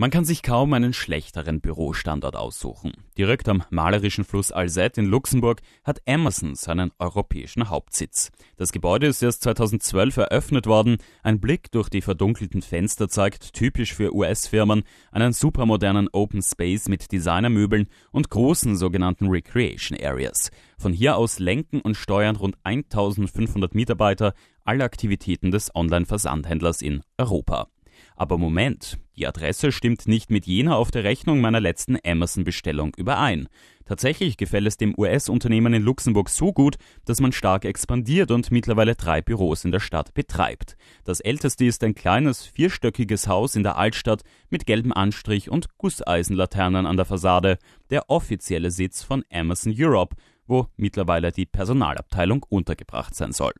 Man kann sich kaum einen schlechteren Bürostandort aussuchen. Direkt am malerischen Fluss Alzette in Luxemburg hat Amazon seinen europäischen Hauptsitz. Das Gebäude ist erst 2012 eröffnet worden. Ein Blick durch die verdunkelten Fenster zeigt, typisch für US-Firmen, einen supermodernen Open Space mit Designermöbeln und großen sogenannten Recreation Areas. Von hier aus lenken und steuern rund 1500 Mitarbeiter alle Aktivitäten des Online-Versandhändlers in Europa. Aber Moment, die Adresse stimmt nicht mit jener auf der Rechnung meiner letzten Amazon-Bestellung überein. Tatsächlich gefällt es dem US-Unternehmen in Luxemburg so gut, dass man stark expandiert und mittlerweile drei Büros in der Stadt betreibt. Das älteste ist ein kleines, vierstöckiges Haus in der Altstadt mit gelbem Anstrich und Gusseisenlaternen an der Fassade, der offizielle Sitz von Amazon Europe, wo mittlerweile die Personalabteilung untergebracht sein soll.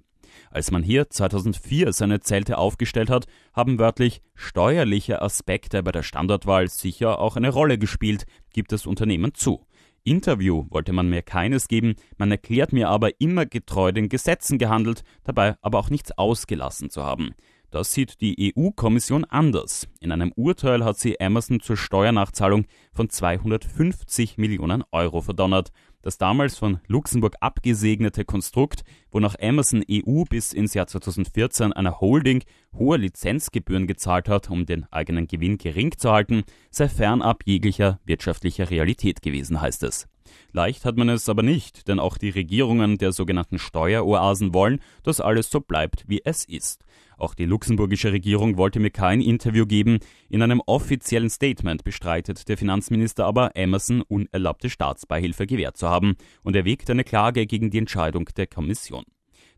Als man hier 2004 seine Zelte aufgestellt hat, haben wörtlich steuerliche Aspekte bei der Standortwahl sicher auch eine Rolle gespielt, gibt das Unternehmen zu. Interview wollte man mir keines geben, man erklärt mir aber immer getreu den Gesetzen gehandelt, dabei aber auch nichts ausgelassen zu haben. Das sieht die EU-Kommission anders. In einem Urteil hat sie Amazon zur Steuernachzahlung von 250 Millionen Euro verdonnert. Das damals von Luxemburg abgesegnete Konstrukt, wonach Amazon EU bis ins Jahr 2014 einer Holding hohe Lizenzgebühren gezahlt hat, um den eigenen Gewinn gering zu halten, sei fernab jeglicher wirtschaftlicher Realität gewesen, heißt es. Leicht hat man es aber nicht, denn auch die Regierungen der sogenannten Steueroasen wollen, dass alles so bleibt, wie es ist. Auch die luxemburgische Regierung wollte mir kein Interview geben. In einem offiziellen Statement bestreitet der Finanzminister aber, Emerson unerlaubte Staatsbeihilfe gewährt zu haben und erwägt eine Klage gegen die Entscheidung der Kommission.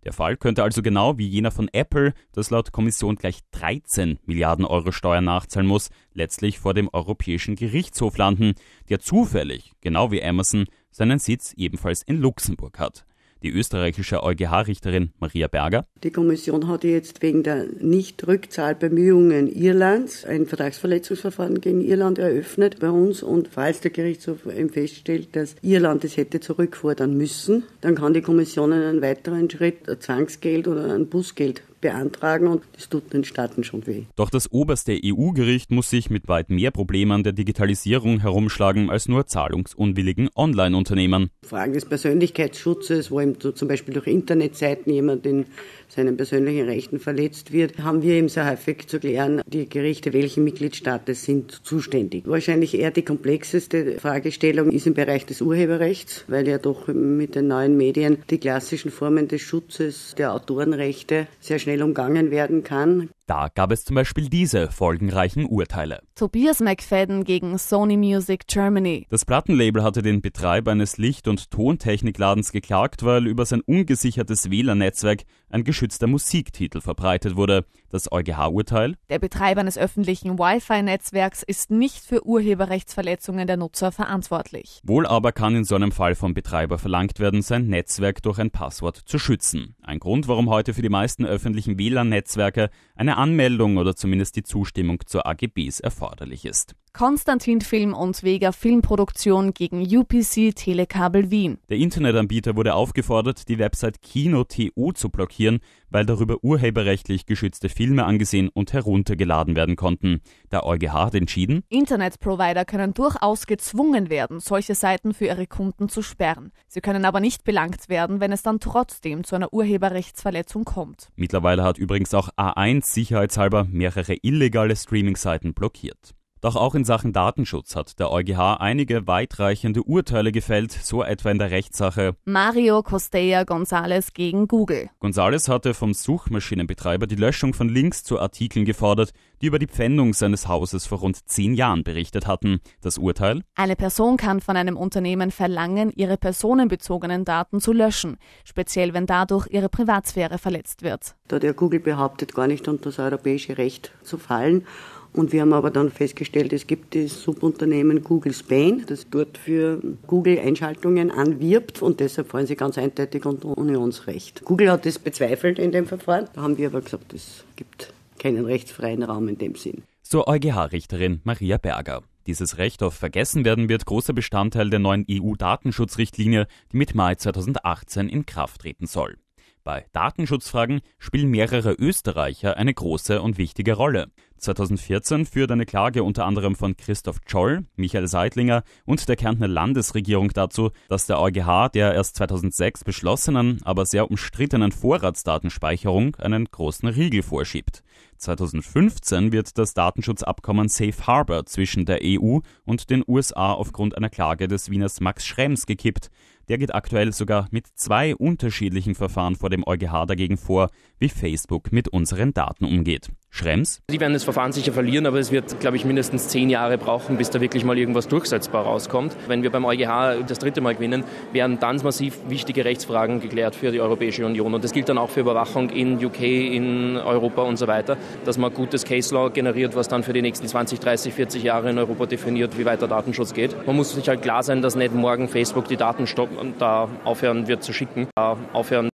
Der Fall könnte also genau wie jener von Apple, das laut Kommission gleich 13 Milliarden Euro Steuern nachzahlen muss, letztlich vor dem Europäischen Gerichtshof landen, der zufällig, genau wie Amazon, seinen Sitz ebenfalls in Luxemburg hat die österreichische EuGH-Richterin Maria Berger. Die Kommission hatte jetzt wegen der Nichtrückzahlbemühungen Irlands ein Vertragsverletzungsverfahren gegen Irland eröffnet bei uns. Und falls der Gerichtshof feststellt, dass Irland es hätte zurückfordern müssen, dann kann die Kommission einen weiteren Schritt, ein Zwangsgeld oder ein Bußgeld beantragen und das tut den Staaten schon weh. Doch das oberste EU-Gericht muss sich mit weit mehr Problemen der Digitalisierung herumschlagen als nur zahlungsunwilligen Online-Unternehmen. Fragen des Persönlichkeitsschutzes, wo eben zum Beispiel durch Internetseiten jemand in seinen persönlichen Rechten verletzt wird, haben wir eben sehr häufig zu klären, die Gerichte welchen Mitgliedstaates sind zuständig. Wahrscheinlich eher die komplexeste Fragestellung ist im Bereich des Urheberrechts, weil ja doch mit den neuen Medien die klassischen Formen des Schutzes der Autorenrechte sehr schnell schnell umgangen werden kann. Da gab es zum Beispiel diese folgenreichen Urteile. Tobias McFadden gegen Sony Music Germany. Das Plattenlabel hatte den Betreiber eines Licht- und Tontechnikladens geklagt, weil über sein ungesichertes WLAN-Netzwerk ein geschützter Musiktitel verbreitet wurde. Das EuGH-Urteil? Der Betreiber eines öffentlichen Wi-Fi-Netzwerks ist nicht für Urheberrechtsverletzungen der Nutzer verantwortlich. Wohl aber kann in so einem Fall vom Betreiber verlangt werden, sein Netzwerk durch ein Passwort zu schützen. Ein Grund, warum heute für die meisten öffentlichen WLAN-Netzwerke eine eine Anmeldung oder zumindest die Zustimmung zur AGBs erforderlich ist. Konstantin Film und Vega Filmproduktion gegen UPC Telekabel Wien. Der Internetanbieter wurde aufgefordert, die Website KinoTU zu blockieren, weil darüber urheberrechtlich geschützte Filme angesehen und heruntergeladen werden konnten. Der EuGH hat entschieden, Internetprovider können durchaus gezwungen werden, solche Seiten für ihre Kunden zu sperren. Sie können aber nicht belangt werden, wenn es dann trotzdem zu einer Urheberrechtsverletzung kommt. Mittlerweile hat übrigens auch A1 sicherheitshalber mehrere illegale Streaming-Seiten blockiert. Doch auch in Sachen Datenschutz hat der EuGH einige weitreichende Urteile gefällt, so etwa in der Rechtssache Mario Costea González gegen Google. González hatte vom Suchmaschinenbetreiber die Löschung von Links zu Artikeln gefordert, die über die Pfändung seines Hauses vor rund zehn Jahren berichtet hatten. Das Urteil? Eine Person kann von einem Unternehmen verlangen, ihre personenbezogenen Daten zu löschen, speziell wenn dadurch ihre Privatsphäre verletzt wird. Da der Google behauptet, gar nicht unter das europäische Recht zu fallen und wir haben aber dann festgestellt, es gibt das Subunternehmen Google Spain, das dort für Google-Einschaltungen anwirbt und deshalb fahren sie ganz eindeutig unter Unionsrecht. Google hat das bezweifelt in dem Verfahren. Da haben wir aber gesagt, es gibt keinen rechtsfreien Raum in dem Sinn. Zur EuGH-Richterin Maria Berger. Dieses Recht auf Vergessen werden wird großer Bestandteil der neuen EU-Datenschutzrichtlinie, die mit Mai 2018 in Kraft treten soll. Bei Datenschutzfragen spielen mehrere Österreicher eine große und wichtige Rolle. 2014 führt eine Klage unter anderem von Christoph Scholl, Michael Seidlinger und der Kärntner Landesregierung dazu, dass der EuGH der erst 2006 beschlossenen, aber sehr umstrittenen Vorratsdatenspeicherung einen großen Riegel vorschiebt. 2015 wird das Datenschutzabkommen Safe Harbor zwischen der EU und den USA aufgrund einer Klage des Wieners Max Schrems gekippt. Der geht aktuell sogar mit zwei unterschiedlichen Verfahren vor dem EuGH dagegen vor, wie Facebook mit unseren Daten umgeht. Schrems? Die werden das Verfahren sicher verlieren, aber es wird, glaube ich, mindestens zehn Jahre brauchen, bis da wirklich mal irgendwas durchsetzbar rauskommt. Wenn wir beim EuGH das dritte Mal gewinnen, werden dann massiv wichtige Rechtsfragen geklärt für die Europäische Union. Und das gilt dann auch für Überwachung in UK, in Europa und so weiter, dass man gutes Case Law generiert, was dann für die nächsten 20, 30, 40 Jahre in Europa definiert, wie weiter Datenschutz geht. Man muss sich halt klar sein, dass nicht morgen Facebook die Daten stoppt und da aufhören wir zu schicken, da aufhören.